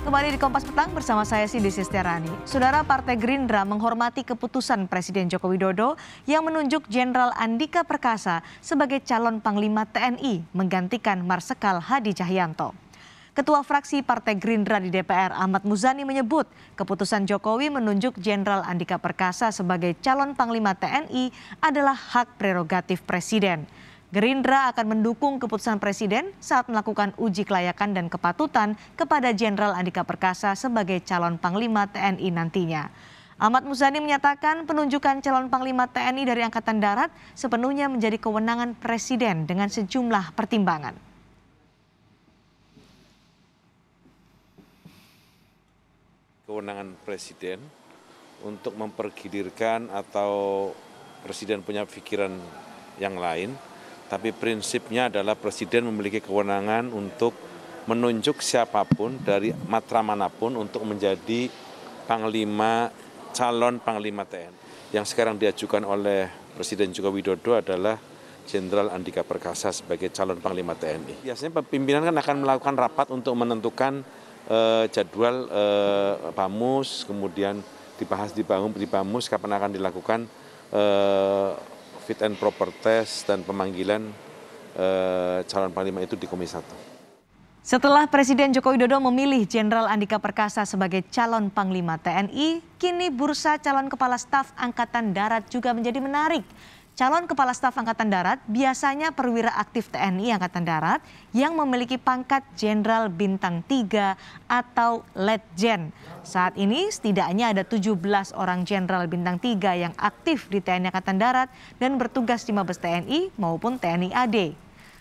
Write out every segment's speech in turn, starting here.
Kembali di Kompas Petang bersama saya Cindy Sisterani. Saudara Partai Gerindra menghormati keputusan Presiden Joko Widodo yang menunjuk Jenderal Andika Perkasa sebagai calon Panglima TNI menggantikan Marsekal Hadi Cahyanto. Ketua fraksi Partai Gerindra di DPR Ahmad Muzani menyebut keputusan Jokowi menunjuk Jenderal Andika Perkasa sebagai calon Panglima TNI adalah hak prerogatif Presiden. Gerindra akan mendukung keputusan Presiden saat melakukan uji kelayakan dan kepatutan kepada Jenderal Andika Perkasa sebagai calon Panglima TNI nantinya. Ahmad Muzani menyatakan penunjukan calon Panglima TNI dari Angkatan Darat sepenuhnya menjadi kewenangan Presiden dengan sejumlah pertimbangan. Kewenangan Presiden untuk mempergilirkan atau Presiden punya pikiran yang lain tapi prinsipnya adalah presiden memiliki kewenangan untuk menunjuk siapapun dari matra manapun untuk menjadi panglima calon panglima TNI. Yang sekarang diajukan oleh Presiden Joko Widodo adalah Jenderal Andika Perkasa sebagai calon panglima TNI. Biasanya pimpinan kan akan melakukan rapat untuk menentukan eh, jadwal eh, PAMUS, kemudian dibahas di di PAMUS kapan akan dilakukan eh, fit and proper test dan pemanggilan eh, calon panglima itu di Komisi 1. Setelah Presiden Joko Widodo memilih Jenderal Andika Perkasa sebagai calon Panglima TNI, kini bursa calon kepala staf Angkatan Darat juga menjadi menarik. Calon Kepala Staf Angkatan Darat biasanya perwira aktif TNI Angkatan Darat yang memiliki pangkat Jenderal Bintang 3 atau Letjen. Saat ini setidaknya ada 17 orang Jenderal Bintang 3 yang aktif di TNI Angkatan Darat dan bertugas di Mabes TNI maupun TNI AD.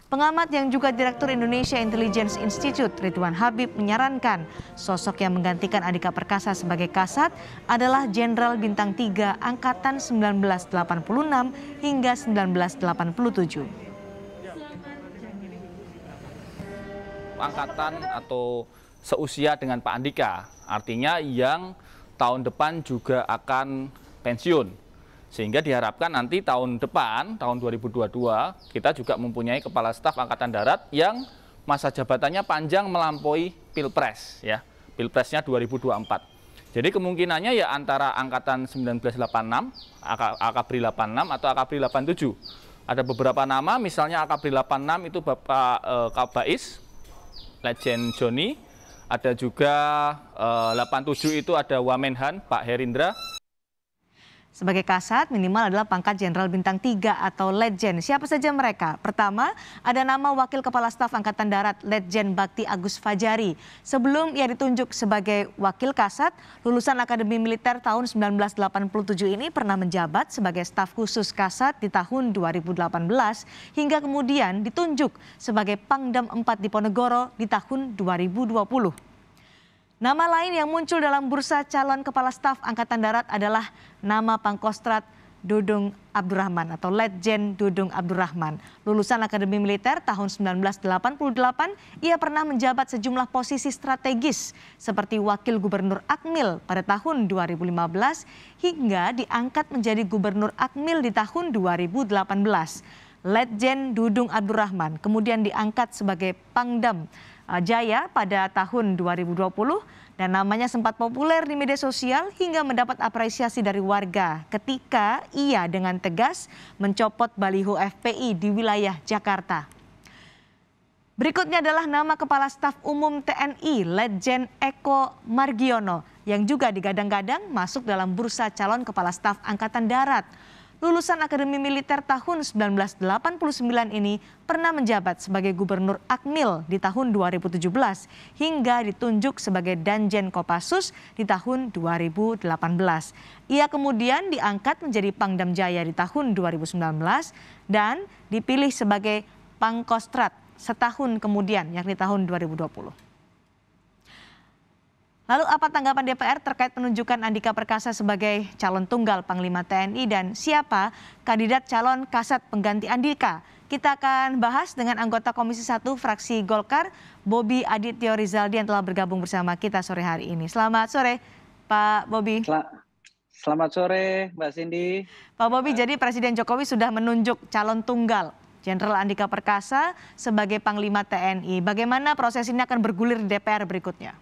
Pengamat yang juga Direktur Indonesia Intelligence Institute Ridwan Habib menyarankan sosok yang menggantikan Andika Perkasa sebagai kasat adalah Jenderal Bintang 3 Angkatan 1986 hingga 1987. Angkatan atau seusia dengan Pak Andika, artinya yang tahun depan juga akan pensiun sehingga diharapkan nanti tahun depan, tahun 2022, kita juga mempunyai kepala staf angkatan darat yang masa jabatannya panjang melampaui Pilpres ya. Pilpresnya 2024. Jadi kemungkinannya ya antara angkatan 1986, akabri 86 atau akabri 87. Ada beberapa nama misalnya akabri 86 itu Bapak eh, Kabais, Legend Joni, ada juga eh, 87 itu ada Wamenhan Pak Herindra, sebagai kasat minimal adalah pangkat Jenderal Bintang 3 atau legend. Siapa saja mereka? Pertama, ada nama Wakil Kepala Staf Angkatan Darat Letjen Bakti Agus Fajari. Sebelum ia ditunjuk sebagai Wakil Kasat, lulusan Akademi Militer tahun 1987 ini pernah menjabat sebagai staf khusus kasat di tahun 2018 hingga kemudian ditunjuk sebagai Pangdam 4 di Ponegoro di tahun 2020. Nama lain yang muncul dalam bursa calon kepala staf Angkatan Darat adalah nama Pangkostrat Dudung Abdurrahman atau Letjen Dudung Abdurrahman. Lulusan Akademi Militer tahun 1988, ia pernah menjabat sejumlah posisi strategis seperti Wakil Gubernur Akmil pada tahun 2015 hingga diangkat menjadi Gubernur Akmil di tahun 2018. Letjen Dudung Abdurrahman kemudian diangkat sebagai Pangdam Eh, Jaya pada tahun 2020 dan namanya sempat populer di media sosial hingga mendapat apresiasi dari warga ketika ia dengan tegas mencopot baliho FPI di wilayah Jakarta. Berikutnya adalah nama Kepala Staf Umum TNI Legend Eko Margiono yang juga digadang-gadang masuk dalam bursa calon Kepala Staf Angkatan Darat lulusan Akademi Militer tahun 1989 ini pernah menjabat sebagai Gubernur Akmil di tahun 2017 hingga ditunjuk sebagai Danjen Kopassus di tahun 2018. Ia kemudian diangkat menjadi Pangdam Jaya di tahun 2019 dan dipilih sebagai Pangkostrat setahun kemudian yakni tahun 2020. Lalu apa tanggapan DPR terkait penunjukan Andika Perkasa sebagai calon tunggal Panglima TNI dan siapa kandidat calon kasat pengganti Andika? Kita akan bahas dengan anggota Komisi 1 fraksi Golkar, Bobi Adityo Rizaldi yang telah bergabung bersama kita sore hari ini. Selamat sore, Pak Bobi. Selamat sore, Mbak Cindy. Pak Bobi, jadi Presiden Jokowi sudah menunjuk calon tunggal Jenderal Andika Perkasa sebagai Panglima TNI. Bagaimana proses ini akan bergulir di DPR berikutnya?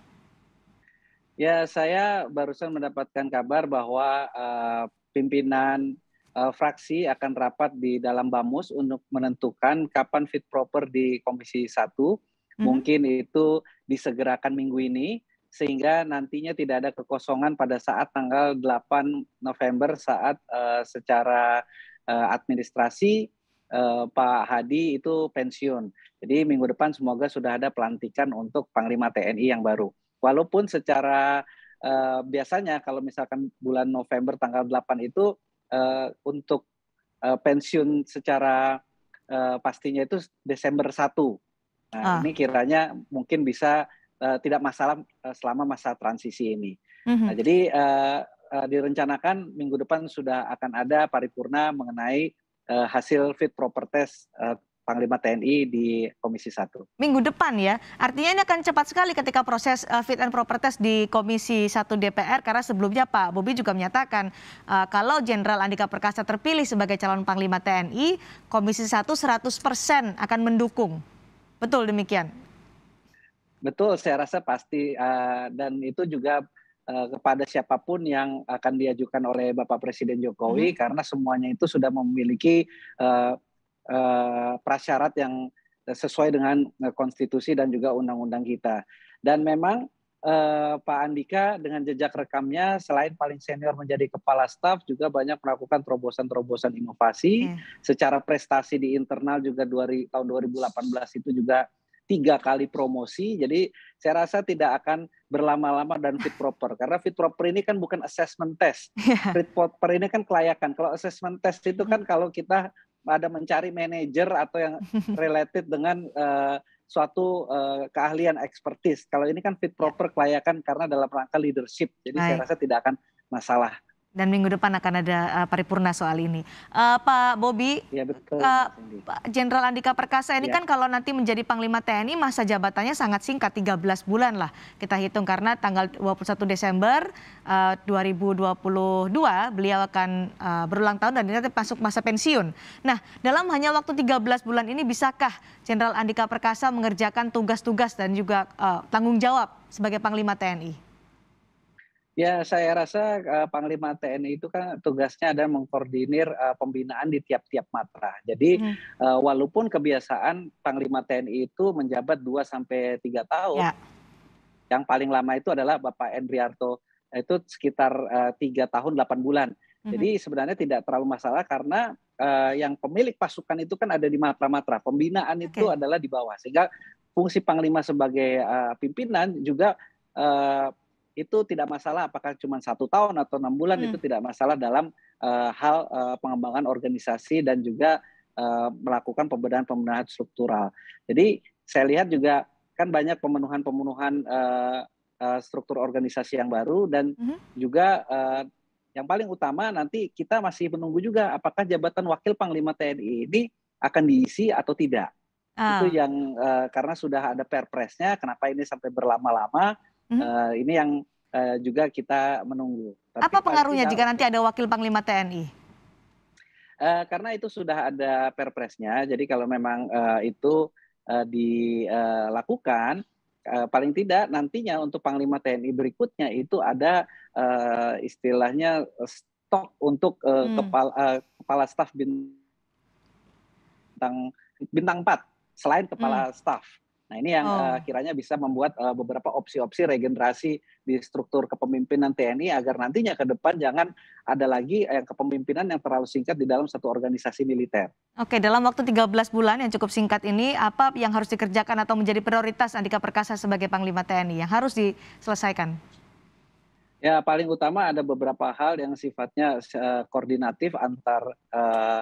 Ya, saya barusan mendapatkan kabar bahwa uh, pimpinan uh, fraksi akan rapat di dalam BAMUS untuk menentukan kapan fit proper di Komisi 1. hmm Mungkin itu disegerakan minggu ini sehingga nantinya tidak ada kekosongan pada saat tanggal 8 November saat uh, secara uh, administrasi uh, Pak Hadi itu pensiun. Jadi minggu depan semoga sudah ada pelantikan untuk Panglima TNI yang baru. Walaupun secara uh, biasanya kalau misalkan bulan November tanggal 8 itu uh, untuk uh, pensiun secara uh, pastinya itu Desember 1. Nah, ah. ini kiranya mungkin bisa uh, tidak masalah uh, selama masa transisi ini. Mm -hmm. Nah, jadi uh, uh, direncanakan minggu depan sudah akan ada paripurna mengenai uh, hasil fit proper test uh, Panglima TNI di Komisi 1. Minggu depan ya, artinya ini akan cepat sekali ketika proses uh, fit and proper test di Komisi 1 DPR karena sebelumnya Pak Bobi juga menyatakan uh, kalau Jenderal Andika Perkasa terpilih sebagai calon Panglima TNI, Komisi 1 100% akan mendukung. Betul demikian? Betul, saya rasa pasti uh, dan itu juga kepada siapapun yang akan diajukan oleh Bapak Presiden Jokowi hmm. karena semuanya itu sudah memiliki uh, Eh, prasyarat yang sesuai dengan eh, konstitusi dan juga undang-undang kita. Dan memang eh, Pak Andika dengan jejak rekamnya selain paling senior menjadi kepala staf juga banyak melakukan terobosan-terobosan inovasi. Secara prestasi di internal juga tahun 2018 itu juga tiga kali promosi. Jadi saya rasa tidak akan berlama-lama dan fit proper karena fit proper ini kan bukan assessment test. Yeah. Fit proper ini kan kelayakan. Kalau assessment test itu kan kalau kita ada mencari manajer atau yang related dengan uh, suatu uh, keahlian ekspertis. Kalau ini kan fit proper ya. kelayakan karena dalam rangka leadership. Jadi Hai. saya rasa tidak akan masalah dan minggu depan akan ada uh, paripurna soal ini. Uh, Pak Bobi, ya, uh, Jenderal Andika Perkasa ini ya. kan kalau nanti menjadi Panglima TNI masa jabatannya sangat singkat 13 bulan lah kita hitung karena tanggal 21 Desember uh, 2022 beliau akan uh, berulang tahun dan nanti masuk masa pensiun. Nah, dalam hanya waktu 13 bulan ini bisakah Jenderal Andika Perkasa mengerjakan tugas-tugas dan juga uh, tanggung jawab sebagai Panglima TNI? Ya, saya rasa uh, Panglima TNI itu kan tugasnya adalah mengkoordinir uh, pembinaan di tiap-tiap matra. Jadi hmm. uh, walaupun kebiasaan Panglima TNI itu menjabat 2 sampai 3 tahun. Ya. Yang paling lama itu adalah Bapak Endriarto itu sekitar tiga 3 tahun 8 bulan. Hmm. Jadi sebenarnya tidak terlalu masalah karena uh, yang pemilik pasukan itu kan ada di matra-matra. Pembinaan okay. itu adalah di bawah. Sehingga fungsi Panglima sebagai uh, pimpinan juga uh, itu tidak masalah apakah cuma satu tahun atau enam bulan hmm. itu tidak masalah dalam uh, hal uh, pengembangan organisasi dan juga uh, melakukan pembedahan pembenahan struktural. Jadi saya lihat juga kan banyak pemenuhan-pemenuhan uh, uh, struktur organisasi yang baru dan hmm. juga uh, yang paling utama nanti kita masih menunggu juga apakah jabatan wakil panglima TNI ini akan diisi atau tidak. Ah. Itu yang uh, karena sudah ada perpresnya, kenapa ini sampai berlama-lama? uh, ini yang uh, juga kita menunggu. Tapi Apa pengaruhnya kita, jika nanti ada wakil panglima TNI? Uh, eh, karena itu sudah ada perpresnya, jadi kalau memang uh, itu uh, dilakukan, uh, paling tidak nantinya untuk panglima TNI berikutnya itu ada uh, istilahnya stok untuk uh, hmm. kepala uh, kepala staf bintang bintang 4 selain kepala hmm. staf Nah ini yang oh. uh, kiranya bisa membuat uh, beberapa opsi-opsi regenerasi di struktur kepemimpinan TNI agar nantinya ke depan jangan ada lagi yang kepemimpinan yang terlalu singkat di dalam satu organisasi militer. Oke, dalam waktu 13 bulan yang cukup singkat ini, apa yang harus dikerjakan atau menjadi prioritas Andika Perkasa sebagai Panglima TNI yang harus diselesaikan? Ya, paling utama ada beberapa hal yang sifatnya uh, koordinatif antar uh,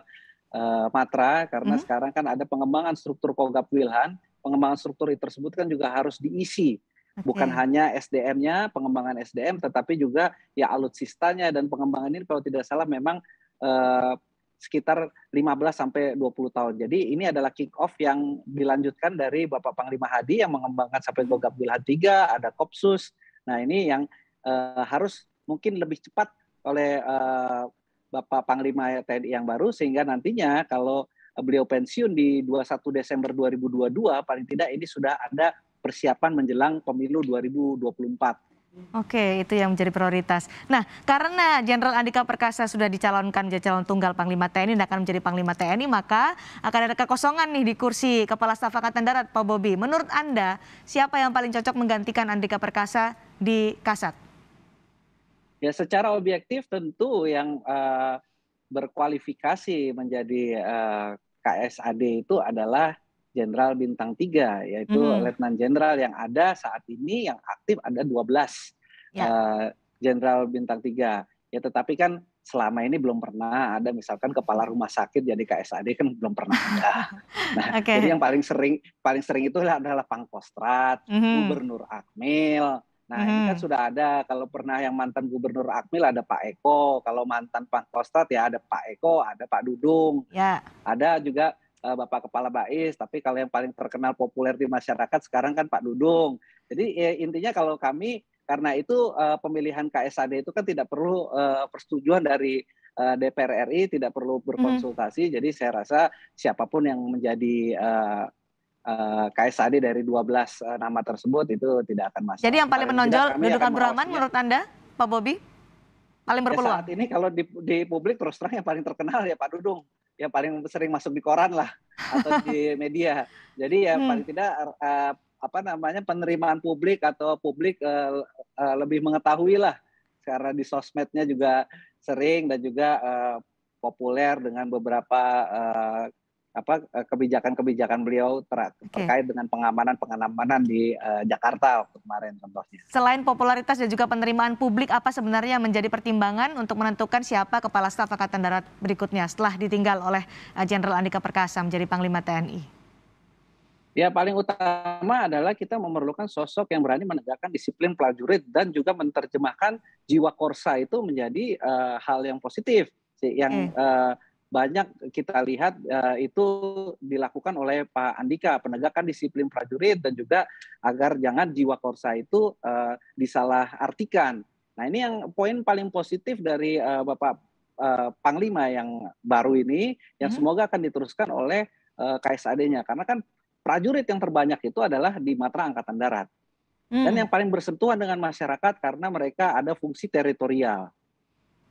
uh, matra karena mm -hmm. sekarang kan ada pengembangan struktur Kogap Wilhan pengembangan struktur tersebut kan juga harus diisi okay. bukan hanya SDM-nya pengembangan SDM tetapi juga ya alutsistanya dan pengembangan ini kalau tidak salah memang eh, sekitar 15 sampai 20 tahun. Jadi ini adalah kick off yang dilanjutkan dari Bapak Panglima Hadi yang mengembangkan sampai Gogap Wilhan 3, ada Kopsus. Nah, ini yang eh, harus mungkin lebih cepat oleh eh, Bapak Panglima TNI yang baru sehingga nantinya kalau beliau pensiun di 21 Desember 2022, paling tidak ini sudah ada persiapan menjelang pemilu 2024. Oke, itu yang menjadi prioritas. Nah, karena Jenderal Andika Perkasa sudah dicalonkan menjadi calon tunggal Panglima TNI dan akan menjadi Panglima TNI, maka akan ada kekosongan nih di kursi Kepala Staf Angkatan Darat, Pak Bobi. Menurut Anda, siapa yang paling cocok menggantikan Andika Perkasa di Kasat? Ya, secara objektif tentu yang uh, berkualifikasi menjadi uh, eh, KSAD itu adalah jenderal bintang 3 yaitu mm letnan jenderal yang ada saat ini yang aktif ada 12 ya. eh, jenderal yeah. uh, bintang 3. Ya tetapi kan selama ini belum pernah ada misalkan kepala rumah sakit jadi KSAD kan belum pernah ada. Nah, okay. jadi yang paling sering paling sering itu adalah Pangkostrat, mm -hmm. Gubernur Akmil, Nah, hmm. ini kan mhm. sudah ada. Kalau pernah yang mantan gubernur Akmil ada Pak Eko, kalau mantan Pak Pangkostad ya ada Pak Eko, ada Pak Dudung. Ya. Ada juga uh, Bapak Kepala Bais, tapi kalau yang paling terkenal populer di masyarakat sekarang kan Pak Dudung. Jadi ya, intinya kalau kami karena itu uh, pemilihan KSAD itu kan tidak perlu uh, persetujuan dari uh, DPR RI, tidak perlu mhm. berkonsultasi. Hmm. Jadi saya rasa siapapun yang menjadi uh, Eh, KSAD dari 12 belas eh, nama tersebut itu tidak akan masuk. Jadi yang paling menonjol dudukan Burhaman menurut Anda, Pak Bobi? Paling berpeluang? Ya, saat ini kalau di, di publik terus terang yang paling terkenal ya Pak Dudung. Yang paling sering masuk di koran lah atau di media. Jadi ya hmm. paling tidak eh, apa namanya penerimaan publik atau publik lebih mengetahui lah karena di sosmednya juga sering dan juga populer dengan beberapa apa eh, kebijakan-kebijakan beliau ter okay. terkait dengan pengamanan-pengamanan di uh, Jakarta kemarin contohnya. Selain popularitas dan juga penerimaan publik, apa sebenarnya yang menjadi pertimbangan untuk menentukan siapa kepala staf angkatan darat berikutnya setelah ditinggal oleh eh, Jenderal Andika Perkasa menjadi Panglima TNI? Ya paling utama adalah kita memerlukan sosok yang berani menegakkan disiplin prajurit dan juga menerjemahkan jiwa korsa itu menjadi uh, hal yang positif yang hmm. uh, banyak kita lihat uh, itu dilakukan oleh Pak Andika penegakan disiplin prajurit dan juga agar jangan jiwa korsa itu uh, disalahartikan. Nah ini yang poin paling positif dari uh, Bapak uh, Panglima yang baru ini yang hmm. semoga akan diteruskan oleh uh, KSAD-nya karena kan prajurit yang terbanyak itu adalah di Matra Angkatan Darat. Hmm. Dan yang paling bersentuhan dengan masyarakat karena mereka ada fungsi teritorial.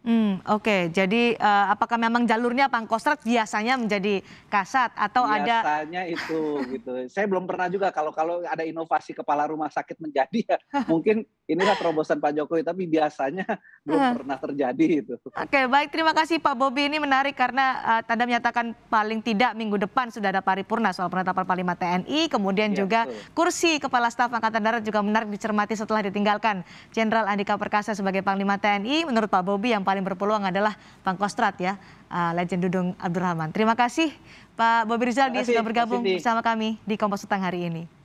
Hmm, Oke, okay. jadi uh, apakah memang jalurnya pangkostrat biasanya menjadi kasat atau biasanya ada? Biasanya itu gitu. Saya belum pernah juga kalau kalau ada inovasi kepala rumah sakit menjadi ya mungkin inilah terobosan Pak Jokowi tapi biasanya belum uh. pernah terjadi itu. Oke, okay, baik terima kasih Pak Bobi ini menarik karena uh, Tanda menyatakan paling tidak minggu depan sudah ada paripurna soal penetapan Panglima TNI, kemudian ya, juga betul. kursi Kepala Staf Angkatan Darat juga menarik dicermati setelah ditinggalkan Jenderal Andika Perkasa sebagai Panglima TNI. Menurut Pak Bobi yang paling berpeluang adalah Pangkostrat ya, uh, Legend Dudung Abdurrahman. Terima kasih Pak Bobi Rizal dia sudah bergabung bersama kami di Kompas Utang hari ini.